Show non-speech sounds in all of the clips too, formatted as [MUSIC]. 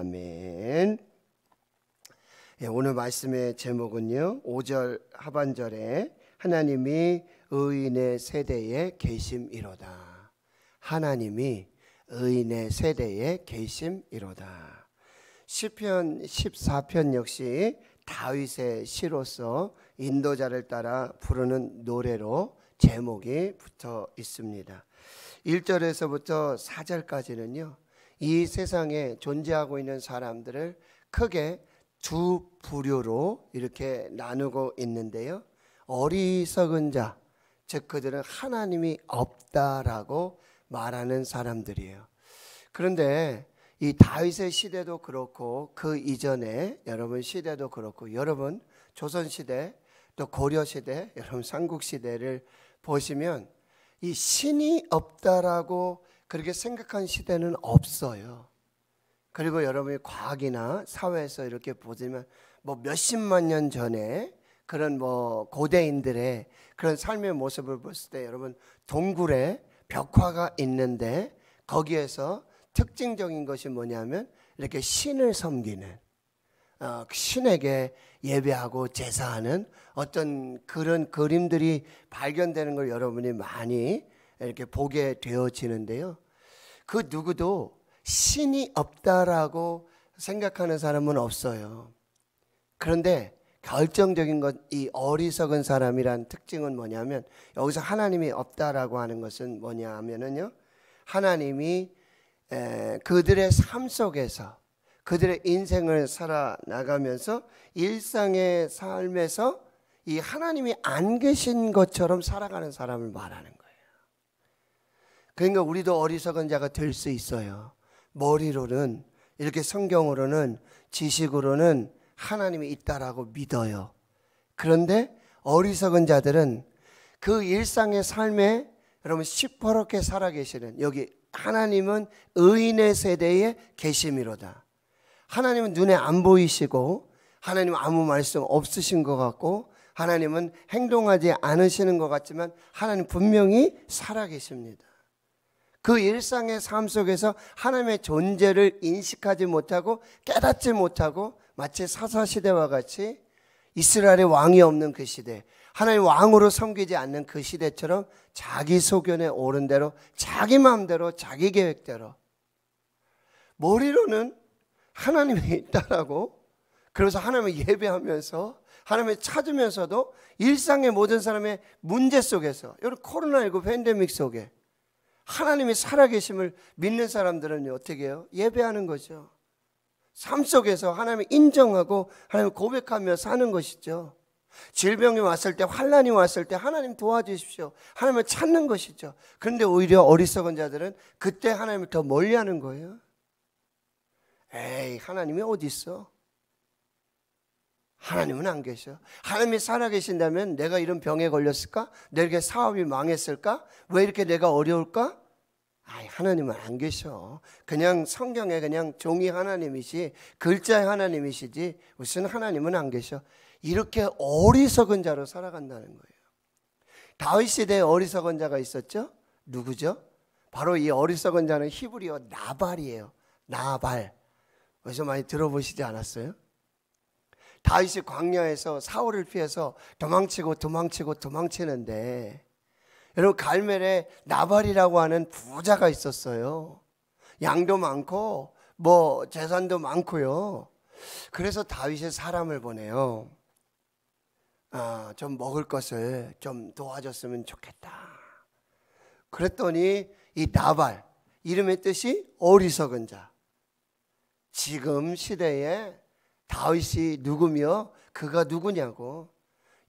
아멘. 예, 오늘 말씀의 제목은요. 5절 하반절에 하나님이 의인의 세대에 계심이로다. 하나님이 의인의 세대에 계심이로다. 시편 14편 역시 다윗의 시로서 인도자를 따라 부르는 노래로 제목이 붙어 있습니다. 1절에서부터 4절까지는요. 이 세상에 존재하고 있는 사람들을 크게 두 부류로 이렇게 나누고 있는데요. 어리석은 자, 즉 그들은 하나님이 없다라고 말하는 사람들이에요. 그런데 이 다윗의 시대도 그렇고 그 이전에 여러분 시대도 그렇고 여러분 조선 시대 또 고려 시대 여러분 삼국 시대를 보시면 이 신이 없다라고 그렇게 생각한 시대는 없어요. 그리고 여러분이 과학이나 사회에서 이렇게 보지면뭐 몇십만 년 전에 그런 뭐 고대인들의 그런 삶의 모습을 봤을 때 여러분 동굴에 벽화가 있는데 거기에서 특징적인 것이 뭐냐면 이렇게 신을 섬기는 어, 신에게 예배하고 제사하는 어떤 그런 그림들이 발견되는 걸 여러분이 많이 이렇게 보게 되어지는데요. 그 누구도 신이 없다라고 생각하는 사람은 없어요. 그런데 결정적인 것, 이 어리석은 사람이란 특징은 뭐냐면 여기서 하나님이 없다라고 하는 것은 뭐냐 하면은요. 하나님이 에, 그들의 삶 속에서 그들의 인생을 살아나가면서 일상의 삶에서 이 하나님이 안 계신 것처럼 살아가는 사람을 말하는 거예요. 그러니까 우리도 어리석은 자가 될 수 있어요. 머리로는 이렇게 성경으로는 지식으로는 하나님이 있다라고 믿어요. 그런데 어리석은 자들은 그 일상의 삶에 여러분 시퍼렇게 살아계시는 여기 하나님은 의인의 세대에 계심이로다. 하나님은 눈에 안 보이시고 하나님 은 아무 말씀 없으신 것 같고 하나님은 행동하지 않으시는 것 같지만 하나님 분명히 살아계십니다. 그 일상의 삶 속에서 하나님의 존재를 인식하지 못하고 깨닫지 못하고 마치 사사시대와 같이 이스라엘의 왕이 없는 그 시대, 하나님 왕으로 섬기지 않는 그 시대처럼 자기 소견에 오른 대로, 자기 마음대로, 자기 계획대로. 머리로는 하나님이 [LAUGHS] 있다라고, 그래서 하나님을 예배하면서, 하나님을 찾으면서도 일상의 모든 사람의 문제 속에서, 이런 코로나19 팬데믹 속에, 하나님이 살아계심을 믿는 사람들은 어떻게 해요? 예배하는 거죠. 삶 속에서 하나님을 인정하고 하나님을 고백하며 사는 것이죠. 질병이 왔을 때, 환란이 왔을 때 하나님 도와주십시오. 하나님을 찾는 것이죠. 그런데 오히려 어리석은 자들은 그때 하나님을 더 멀리하는 거예요. 에이, 하나님이 어디 있어? 하나님은 안 계셔. 하나님이 살아계신다면 내가 이런 병에 걸렸을까? 내게 사업이 망했을까? 왜 이렇게 내가 어려울까? 아이, 하나님은 안 계셔. 그냥 성경에 그냥 종이 하나님이시, 글자의 하나님이시지, 무슨 하나님은 안 계셔. 이렇게 어리석은 자로 살아간다는 거예요. 다윗 시대에 어리석은 자가 있었죠? 누구죠? 바로 이 어리석은 자는 히브리어 나발이에요. 나발. 어디서 많이 들어보시지 않았어요? 다윗이 광야에서 사울을 피해서 도망치고 도망치고 도망치는데 여러분 갈멜에 나발이라고 하는 부자가 있었어요. 양도 많고 뭐 재산도 많고요. 그래서 다윗의 사람을 보내요. 아, 좀 먹을 것을 좀 도와줬으면 좋겠다. 그랬더니 이 나발 이름의 뜻이 어리석은 자. 지금 시대에 다윗이 누구며 그가 누구냐고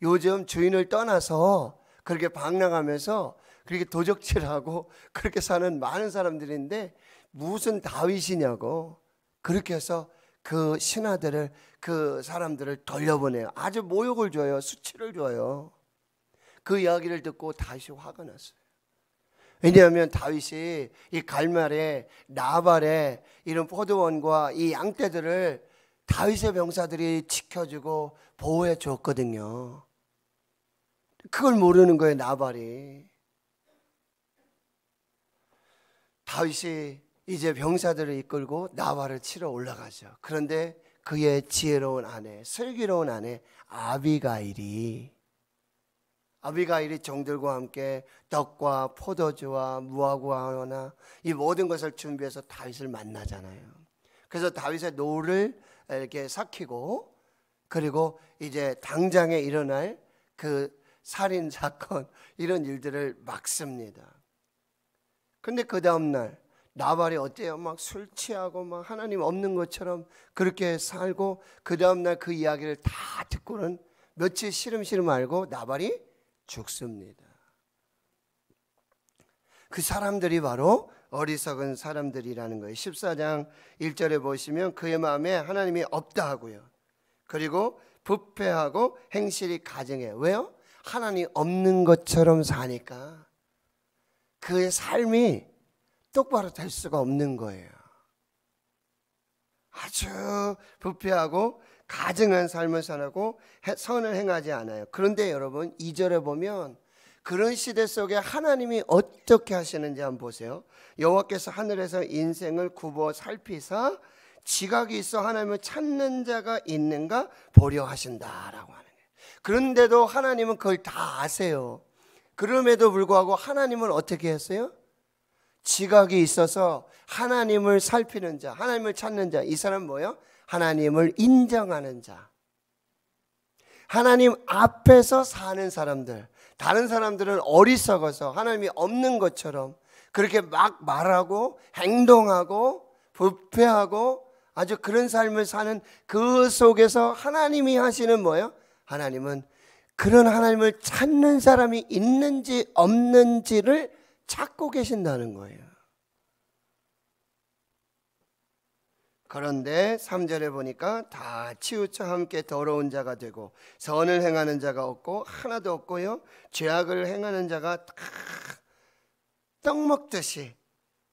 요즘 주인을 떠나서 그렇게 방랑하면서 그렇게 도적질하고 그렇게 사는 많은 사람들인데 무슨 다윗이냐고 그렇게 해서 그 신하들을 그 사람들을 돌려보내요. 아주 모욕을 줘요. 수치를 줘요. 그 이야기를 듣고 다윗이 화가 났어요. 왜냐하면 다윗이 이 갈말에 나발에 이런 포도원과 이 양떼들을 다윗의 병사들이 지켜주고 보호해 줬거든요. 그걸 모르는 거예요, 나발이. 다윗이 이제 병사들을 이끌고 나발을 치러 올라가죠. 그런데 그의 지혜로운 아내, 슬기로운 아내 아비가일이 아비가일이 종들과 함께 떡과 포도주와 무화과나 이 모든 것을 준비해서 다윗을 만나잖아요. 그래서 다윗의 노를 이렇게 삭히고 그리고 이제 당장에 일어날 그 살인 사건 [LAUGHS] 이런 일들을 막습니다. 근데 그 다음 날 나발이 어때요? 막 술 취하고 막 하나님 없는 것처럼 그렇게 살고 그 다음 날 그 이야기를 다 듣고는 며칠 시름시름 알고 나발이 죽습니다. 그 사람들이 바로 어리석은 사람들이라는 거예요. 14장 1절에 보시면 그의 마음에 하나님이 없다 하고요. 그리고 부패하고 행실이 가증해 왜요? 하나님 없는 것처럼 사니까 그의 삶이 똑바로 될 수가 없는 거예요. 아주 부패하고 가증한 삶을 살고 선을 행하지 않아요. 그런데 여러분 2절에 보면 그런 시대 속에 하나님이 어떻게 하시는지 한번 보세요. 여호와께서 하늘에서 인생을 굽어 살피사 지각이 있어 하나님을 찾는 자가 있는가 보려 하신다라고 하는 거예요. 그런데도 하나님은 그걸 다 아세요. 그럼에도 불구하고 하나님은 어떻게 했어요? 지각이 있어서 하나님을 살피는 자, 하나님을 찾는 자, 이 사람 뭐요? 하나님을 인정하는 자. 하나님 앞에서 사는 사람들, 다른 사람들은 어리석어서 하나님이 없는 것처럼 그렇게 막 말하고 행동하고 부패하고 아주 그런 삶을 사는 그 속에서 하나님이 하시는 뭐예요? 하나님은 그런 하나님을 찾는 사람이 있는지 없는지를 찾고 계신다는 거예요. 그런데 3절에 보니까 다 치우쳐 함께 더러운 자가 되고 선을 행하는 자가 없고 하나도 없고요. 죄악을 행하는 자가 떡 먹듯이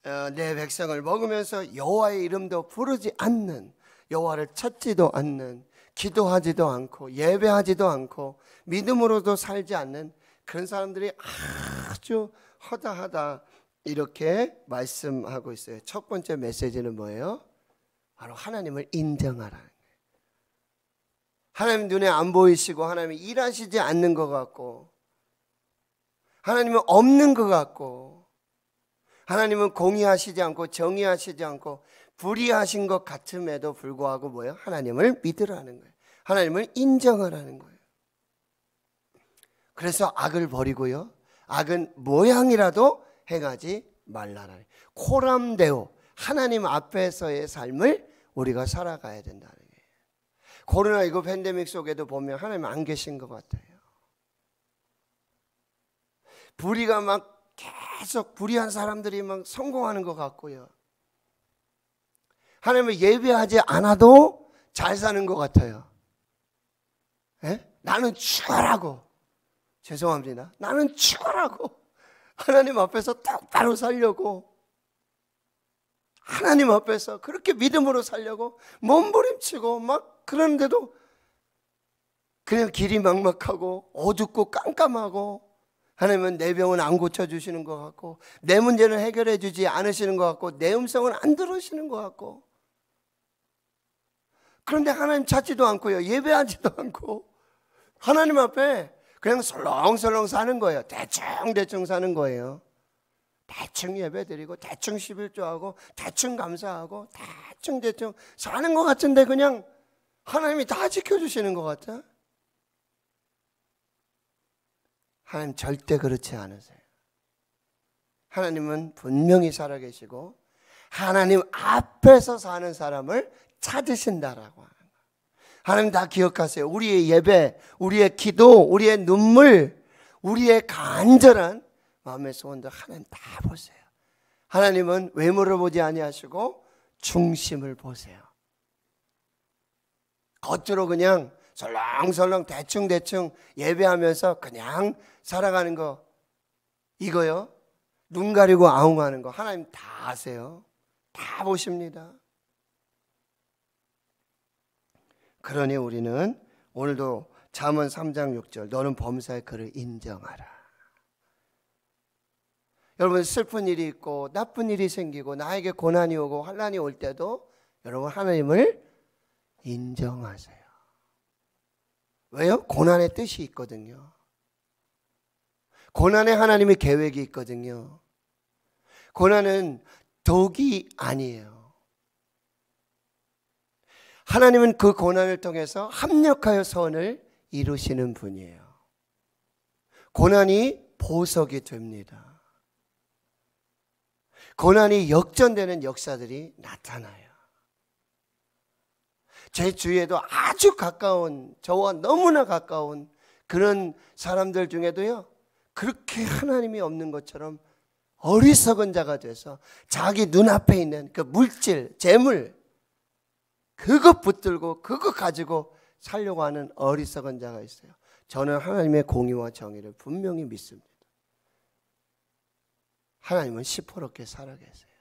어, 내 백성을 먹으면서 여호와의 이름도 부르지 않는 여호와를 찾지도 않는 기도하지도 않고 예배하지도 않고 믿음으로도 살지 않는 그런 사람들이 아주 허다하다 이렇게 말씀하고 있어요. 첫 번째 메시지는 뭐예요? 바로 하나님을 인정하라는 하나님 눈에 안 보이시고 하나님 일하시지 않는 것 같고 하나님은 없는 것 같고 하나님은 공의하시지 않고 정의하시지 않고 불의하신 것 같음에도 불구하고 뭐예요? 하나님을 믿으라는 거예요. 하나님을 인정하라는 거예요. 그래서 악을 버리고요. 악은 모양이라도 행하지 말라라. 코람데오 하나님 앞에서의 삶을 우리가 살아가야 된다는 거예요. 코로나 이거 팬데믹 속에도 보면 하나님 안 계신 것 같아요. 불의가 막 계속 불의한 사람들이 막 성공하는 것 같고요. 하나님을 예배하지 않아도 잘 사는 것 같아요. 에? 예? 나는 추월하고 죄송합니다. 나는 추월하고 하나님 앞에서 똑바로 살려고 하나님 앞에서 그렇게 믿음으로 살려고 몸부림치고 막 그러는데도 그냥 길이 막막하고 어둡고 깜깜하고 하나님은 내 병은 안 고쳐주시는 것 같고 내 문제는 해결해 주지 않으시는 것 같고 내 음성은 안 들으시는 것 같고 그런데 하나님 찾지도 않고요 예배하지도 않고 하나님 앞에 그냥 설렁설렁 사는 거예요 대충 대충 사는 거예요 대충 예배드리고 대충 십일조하고 대충 감사하고 대충 대충 사는 것 같은데 그냥 하나님이 다 지켜주시는 것 같아. 하나님 절대 그렇지 않으세요. 하나님은 분명히 살아계시고 하나님 앞에서 사는 사람을 찾으신다라고 하나님 다 기억하세요. 우리의 예배, 우리의 기도, 우리의 눈물, 우리의 간절한 마음의 소원도 하나님 다 보세요. 하나님은 외모를 보지 아니하시고 중심을 보세요. 겉으로 그냥 설렁설렁 대충대충 예배하면서 그냥 살아가는 거 이거요. 눈 가리고 아웅하는 거 하나님 다 아세요. 다 보십니다. 그러니 우리는 오늘도 잠언 3장 6절 너는 범사의 그를 인정하라. 여러분 슬픈 일이 있고 나쁜 일이 생기고 나에게 고난이 오고 환란이 올 때도 여러분 하나님을 인정하세요. 왜요? 고난의 뜻이 있거든요. 고난에 하나님의 계획이 있거든요. 고난은 독이 아니에요. 하나님은 그 고난을 통해서 합력하여 선을 이루시는 분이에요. 고난이 보석이 됩니다. 고난이 역전되는 역사들이 나타나요. 제 주위에도 아주 가까운 저와 너무나 가까운 그런 사람들 중에도요. 그렇게 하나님이 없는 것처럼 어리석은 자가 돼서 자기 눈앞에 있는 그 물질, 재물 그것 붙들고 그것 가지고 살려고 하는 어리석은 자가 있어요. 저는 하나님의 공의와 정의를 분명히 믿습니다. 하나님은 시퍼렇게 살아계세요.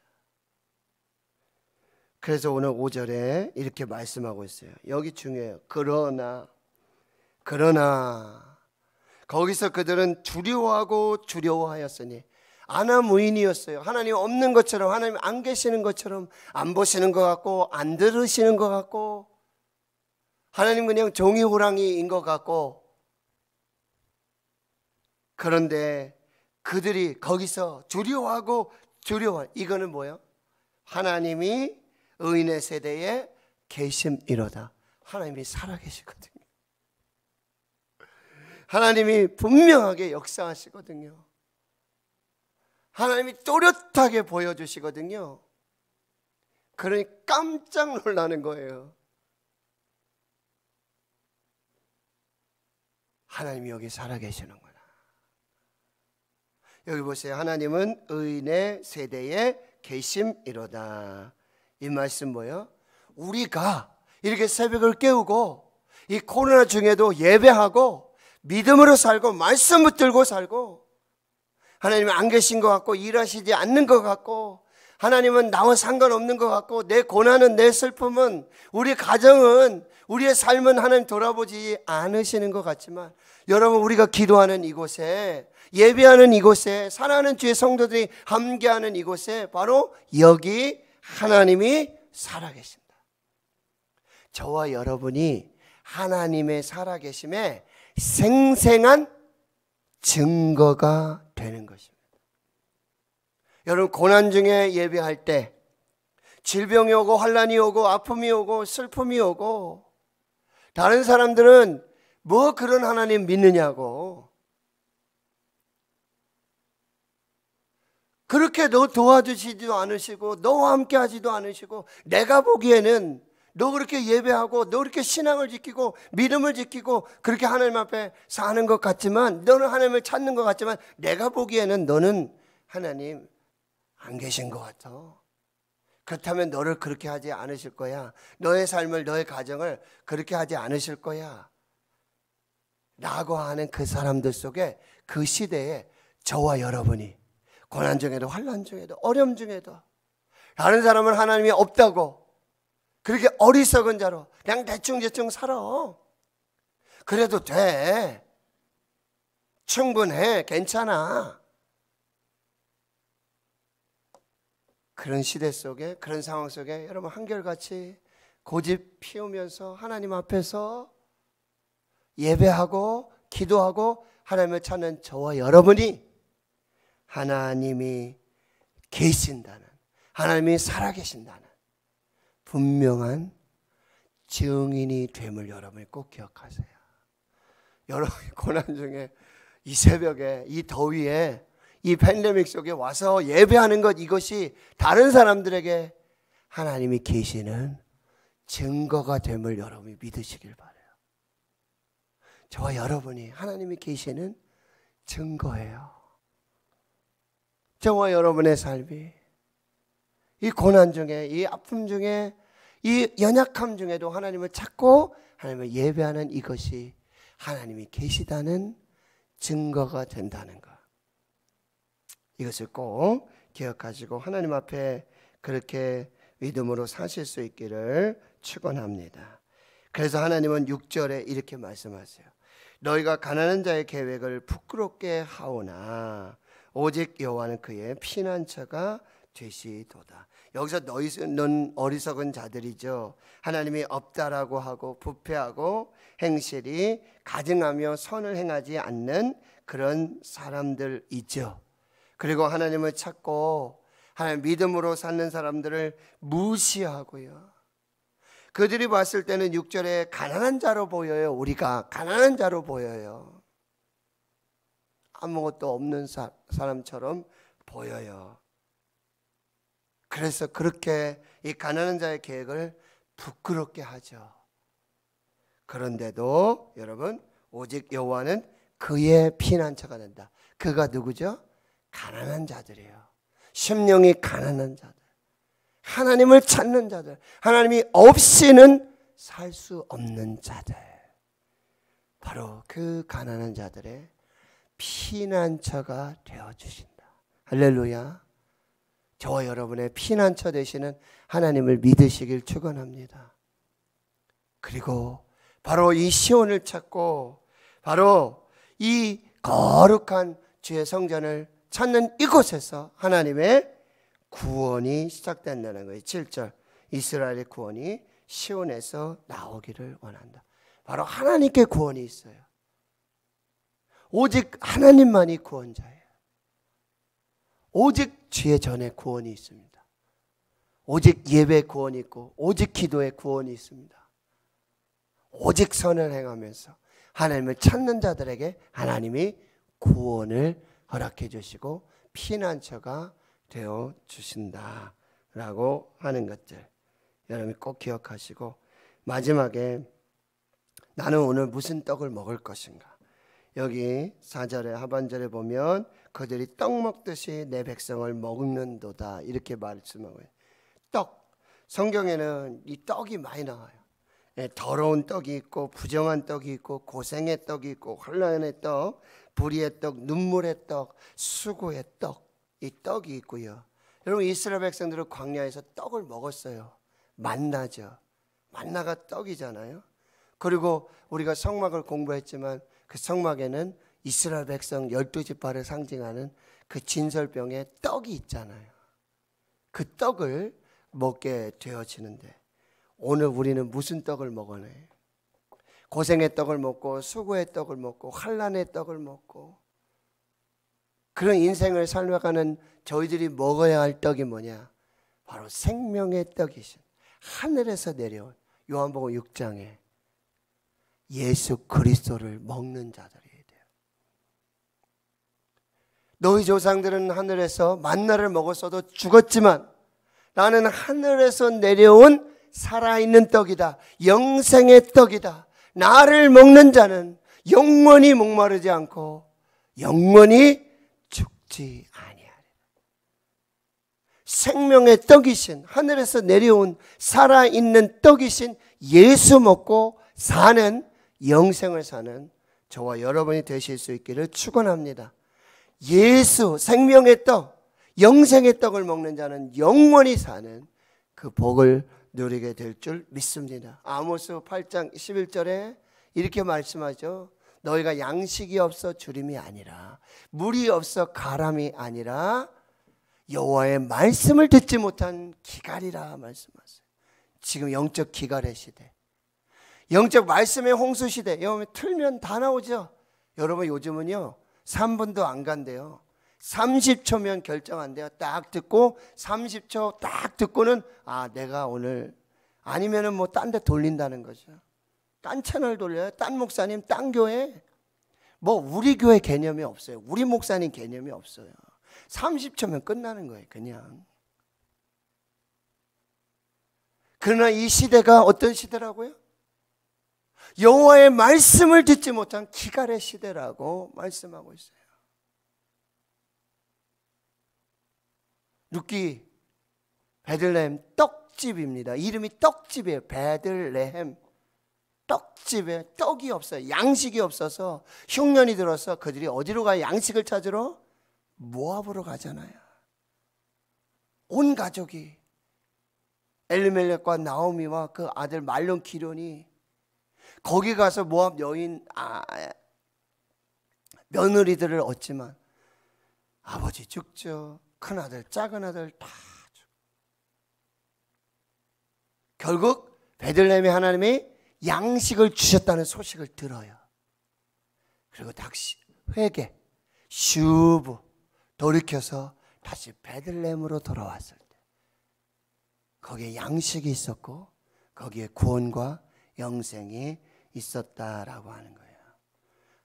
그래서 오늘 5절에 이렇게 말씀하고 있어요. 여기 중요해요. 그러나, 그러나, 거기서 그들은 두려워하고 두려워하였으니, 아나무인이었어요. 하나님 없는 것처럼, 하나님 안 계시는 것처럼, 안 보시는 것 같고, 안 들으시는 것 같고, 하나님 그냥 종이 호랑이인 것 같고, 그런데 그들이 거기서 두려워하고 두려워. 이거는 뭐예요? 하나님이 의인의 세대에 계심이로다. 하나님이 살아계시거든요. 하나님이 분명하게 역사하시거든요. 하나님이 또렷하게 보여주시거든요. 그러니 깜짝 놀라는 거예요. 하나님이 여기 살아계시는 거예요. 여기 보세요. 하나님은 의인의 세대에 계심이로다. 이 말씀 뭐요? 우리가 이렇게 새벽을 깨우고 이 코로나 중에도 예배하고 믿음으로 살고 말씀 붙들고 살고 하나님 안 계신 것 같고 일하시지 않는 것 같고 하나님은 나와 상관없는 것 같고 내 고난은 내 슬픔은 우리 가정은 우리의 삶은 하나님 돌아보지 않으시는 것 같지만 여러분 우리가 기도하는 이곳에 예배하는 이곳에 사랑하는 주의 성도들이 함께하는 이곳에 바로 여기 하나님이 살아계신다. 저와 여러분이 하나님의 살아계심에 생생한 증거가 되는 것입니다. 여러분 고난 중에 예배할 때 질병이 오고 환란이 오고 아픔이 오고 슬픔이 오고 다른 사람들은 뭐 그런 하나님 믿느냐고. 그렇게 너 도와주시지도 않으시고 너와 함께 하지도 않으시고 내가 보기에는 너 그렇게 예배하고 너 그렇게 신앙을 지키고 믿음을 지키고 그렇게 하나님 앞에 사는 것 같지만 너는 하나님을 찾는 것 같지만 내가 보기에는 너는 하나님 안 계신 것 같아. 그렇다면 너를 그렇게 하지 않으실 거야. 너의 삶을 너의 가정을 그렇게 하지 않으실 거야. 라고 하는 그 사람들 속에 그 시대에 저와 여러분이 고난 중에도 환란 중에도 어려움 중에도 다른 사람은 하나님이 없다고 그렇게 어리석은 자로 그냥 대충대충 살아. 그래도 돼. 충분해. 괜찮아. 그런 시대 속에 그런 상황 속에 여러분 한결같이 고집 피우면서 하나님 앞에서 예배하고 기도하고 하나님을 찾는 저와 여러분이 하나님이 계신다는 하나님이 살아계신다는 분명한 증인이 됨을 여러분이 꼭 기억하세요. 여러분 [LAUGHS] 고난 중에 이 새벽에 이 더위에 이 팬데믹 속에 와서 예배하는 것 이것이 다른 사람들에게 하나님이 계시는 증거가 됨을 여러분이 믿으시길 바랍니다. 저와 여러분이 하나님이 계시는 증거예요. 저와 여러분의 삶이 이 고난 중에 이 아픔 중에 이 연약함 중에도 하나님을 찾고 하나님을 예배하는 이것이 하나님이 계시다는 증거가 된다는 것. 이것을 꼭 기억하시고 하나님 앞에 그렇게 믿음으로 사실 수 있기를 축원합니다. 그래서 하나님은 6절에 이렇게 말씀하세요. 너희가 가난한 자의 계획을 부끄럽게 하오나 오직 여호와는 그의 피난처가 되시도다. 여기서 너희는 어리석은 자들이죠. 하나님이 없다라고 하고 부패하고 행실이 가증하며 선을 행하지 않는 그런 사람들이죠. 그리고 하나님을 찾고 하나님 믿음으로 사는 사람들을 무시하고요. 그들이 봤을 때는 6절에 가난한 자로 보여요. 우리가 가난한 자로 보여요. 아무것도 없는 사, 사람처럼 보여요. 그래서 그렇게 이 가난한 자의 계획을 부끄럽게 하죠. 그런데도 여러분 오직 여호와는 그의 피난처가 된다. 그가 누구죠? 가난한 자들이에요. 심령이 가난한 자들. 하나님을 찾는 자들, 하나님이 없이는 살 수 없는 자들. 바로 그 가난한 자들의 피난처가 되어 주신다. 할렐루야. 저와 여러분의 피난처 되시는 하나님을 믿으시길 축원합니다. 그리고 바로 이 시온을 찾고 바로 이 거룩한 주의 성전을 찾는 이곳에서 하나님의 구원이 시작된다는 거예요. 7절. 이스라엘의 구원이 시온에서 나오기를 원한다. 바로 하나님께 구원이 있어요. 오직 하나님만이 구원자예요. 오직 죄 전에 구원이 있습니다. 오직 예배 구원이 있고 오직 기도의 구원이 있습니다. 오직 선을 행하면서 하나님을 찾는 자들에게 하나님이 구원을 허락해 주시고 피난처가 되어 주신다라고 하는 것들 여러분이 꼭 기억하시고 마지막에 나는 오늘 무슨 떡을 먹을 것인가 여기 4절에 하반절에 보면 그들이 떡 먹듯이 내 백성을 먹는도다 이렇게 말씀하고 요떡 성경에는 이 떡이 많이 나와요. 예, 더러운 떡이 있고 부정한 떡이 있고 고생의 떡이 있고 혼란의 떡, 불의의 떡, 눈물의 떡, 수고의 떡이 떡이 있고요. 여러분 이스라엘 백성들은 광야에서 떡을 먹었어요. 만나죠. 만나가 떡이잖아요. 그리고 우리가 성막을 공부했지만 그 성막에는 이스라엘 백성 열두 지파를 상징하는 그 진설병에 떡이 있잖아요. 그 떡을 먹게 되어지는데 오늘 우리는 무슨 떡을 먹어내? 요 고생의 떡을 먹고 수고의 떡을 먹고 환란의 떡을 먹고 그런 인생을 살려가는 저희들이 먹어야 할 떡이 뭐냐? 바로 생명의 떡이신 하늘에서 내려온 요한복음 6장에 예수 그리스도를 먹는 자들이에요. 너희 조상들은 하늘에서 만나를 먹었어도 죽었지만 나는 하늘에서 내려온 살아있는 떡이다. 영생의 떡이다. 나를 먹는 자는 영원히 목마르지 않고 영원히 먹지 아니하리라. 생명의 떡이신 하늘에서 내려온 살아 있는 떡이신 예수 먹고 사는 영생을 사는 저와 여러분이 되실 수 있기를 축원합니다. 예수 생명의 떡, 영생의 떡을 먹는 자는 영원히 사는 그 복을 누리게 될 줄 믿습니다. 아모스 8장 11절에 이렇게 말씀하죠. 너희가 양식이 없어 주림이 아니라 물이 없어 가람이 아니라 여호와의 말씀을 듣지 못한 기갈이라 말씀하세요. 지금 영적 기갈의 시대. 영적 말씀의 홍수 시대. 여러분 틀면 다 나오죠. 여러분 요즘은요. 3분도 안 간대요. 30초면 결정 안 돼요. 딱 듣고 30초 딱 듣고는 아, 내가 오늘 아니면은 뭐딴 데 돌린다는 거죠. 딴 채널 돌려요. 딴 목사님, 딴 교회. 뭐 우리 교회 개념이 없어요. 우리 목사님 개념이 없어요. 30초면 끝나는 거예요, 그냥. 그러나 이 시대가 어떤 시대라고요? 여호와의 말씀을 듣지 못한 기갈의 시대라고 말씀하고 있어요. 룻기 베들레헴 떡집입니다. 이름이 떡집이에요. 베들레헴. 떡집에 떡이 없어요. 양식이 없어서 흉년이 들어서 그들이 어디로 가요? 양식을 찾으러 모압으로 가잖아요. 온 가족이 엘리멜렉과 나오미와 그 아들 말론 기론이 거기 가서 모압 여인 아, 며느리들을 얻지만 아버지 죽죠. 큰 아들, 작은 아들 다 죽. 결국 베들레헴의 하나님이 양식을 주셨다는 소식을 들어요. 그리고 다시 회개, 슈브 돌이켜서 다시 베들렘으로 돌아왔을 때 거기에 양식이 있었고 거기에 구원과 영생이 있었다라고 하는 거예요.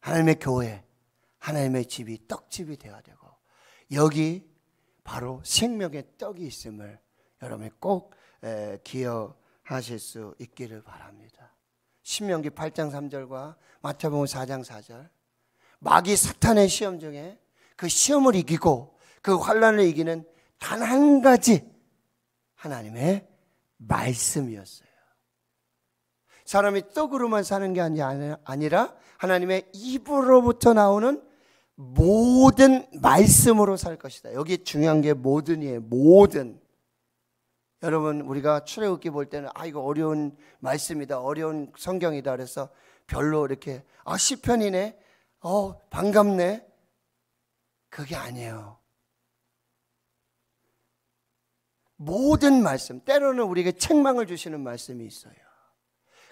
하나님의 교회, 하나님의 집이 떡집이 되어야 되고 여기 바로 생명의 떡이 있음을 여러분이 꼭 기억하실 수 있기를 바랍니다. 신명기 8장 3절과 마태복음 4장 4절 마귀 사탄의 시험 중에 그 시험을 이기고 그 환란을 이기는 단 한 가지 하나님의 말씀이었어요. 사람이 떡으로만 사는 게 아니라 하나님의 입으로부터 나오는 모든 말씀으로 살 것이다. 여기 중요한 게 모든이에요. 모든. 여러분 우리가 출애굽기 볼 때는 아 이거 어려운 말씀이다. 어려운 성경이다. 그래서 별로 이렇게 아 시편이네. 어 반갑네. 그게 아니에요. 모든 말씀, 때로는 우리에게 책망을 주시는 말씀이 있어요.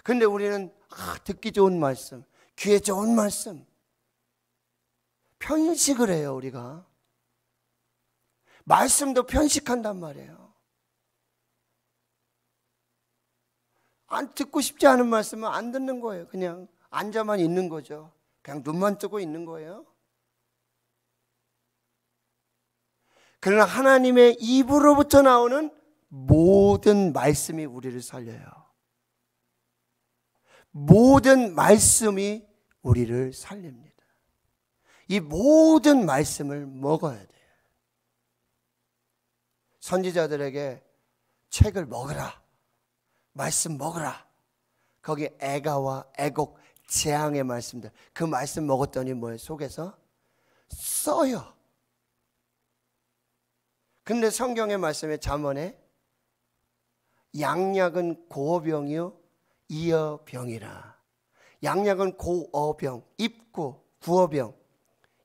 근데 우리는 아, 듣기 좋은 말씀, 귀에 좋은 말씀. 편식을 해요, 우리가. 말씀도 편식한단 말이에요. 안 듣고 싶지 않은 말씀은 안 듣는 거예요. 그냥 앉아만 있는 거죠. 그냥 눈만 뜨고 있는 거예요. 그러나 하나님의 입으로부터 나오는 모든 말씀이 우리를 살려요. 모든 말씀이 우리를 살립니다. 이 모든 말씀을 먹어야 돼요. 선지자들에게 책을 먹으라. 말씀 먹으라. 거기 애가와 애곡, 재앙의 말씀들. 그 말씀 먹었더니 뭐예요? 속에서 써요. 근데 성경의 말씀에 잠언에 양약은 고어병이요 이어병이라. 양약은 고어병, 입고 구어병,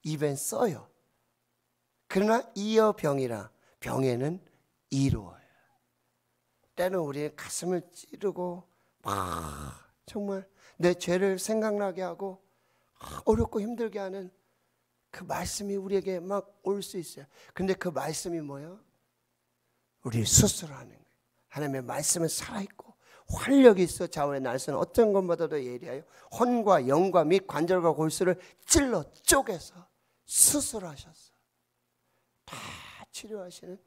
입엔 써요. 그러나 이어병이라 병에는 이로워 때는 우리의 가슴을 찌르고 막 정말 내 죄를 생각나게 하고 어렵고 힘들게 하는 그 말씀이 우리에게 막 올 수 있어요. 근데 그 말씀이 뭐예요? 우리 스스로 하는 거예요. 하나님의 말씀은 살아있고 활력이 있어 좌우의 날선 어떤 것보다도 예리하여 혼과 영과 및 관절과 골수를 찔러 쪼개서 스스로 하셨어. 다 치료하시는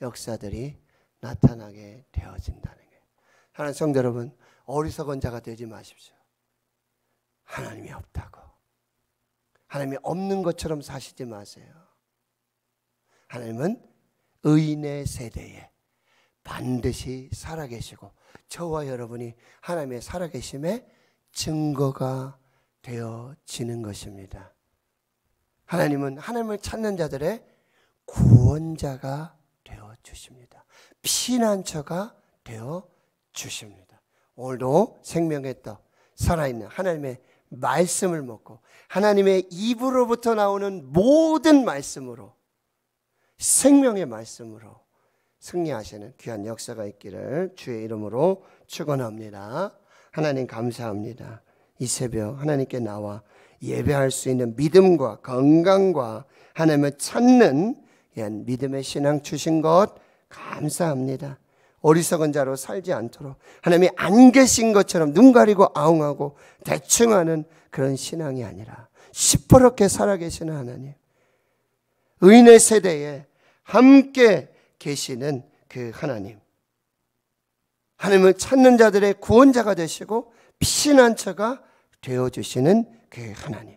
역사들이 나타나게 되어진다는 거예요. 하나님 성도 여러분, 어리석은 자가 되지 마십시오. 하나님이 없다고. 하나님이 없는 것처럼 사시지 마세요. 하나님은 의인의 세대에 반드시 살아계시고 저와 여러분이 하나님의 살아계심의 증거가 되어지는 것입니다. 하나님은 하나님을 찾는 자들의 구원자가 되어 주십니다. 피난처가 되어 주십니다. 오늘도 생명의 떡, 살아있는 하나님의 말씀을 먹고 하나님의 입으로부터 나오는 모든 말씀으로 생명의 말씀으로 승리하시는 귀한 역사가 있기를 주의 이름으로 축원합니다. 하나님 감사합니다. 이 새벽 하나님께 나와 예배할 수 있는 믿음과 건강과 하나님을 찾는 믿음의 신앙 주신 것 감사합니다. 어리석은 자로 살지 않도록 하나님이 안 계신 것처럼 눈 가리고 아웅하고 대충하는 그런 신앙이 아니라 시퍼렇게 살아계시는 하나님 의인의 세대에 함께 계시는 그 하나님 하나님을 찾는 자들의 구원자가 되시고 피난처가 되어주시는 그 하나님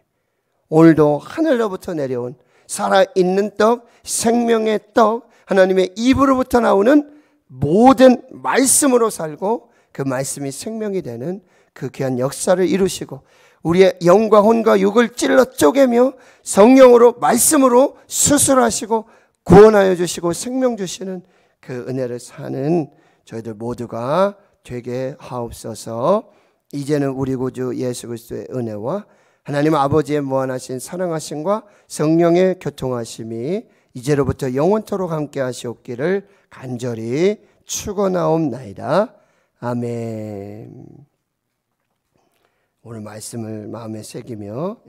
오늘도 하늘로부터 내려온 살아있는 떡 생명의 떡 하나님의 입으로부터 나오는 모든 말씀으로 살고 그 말씀이 생명이 되는 그 귀한 역사를 이루시고 우리의 영과 혼과 육을 찔러 쪼개며 성령으로 말씀으로 수술하시고 구원하여 주시고 생명 주시는 그 은혜를 사는 저희들 모두가 되게 하옵소서. 이제는 우리 구주 예수 그리스도의 은혜와 하나님 아버지의 무한하신 사랑하심과 성령의 교통하심이 이제로부터 영원토록 함께 하시옵기를 간절히 축원하옵나이다. 아멘. 오늘 말씀을 마음에 새기며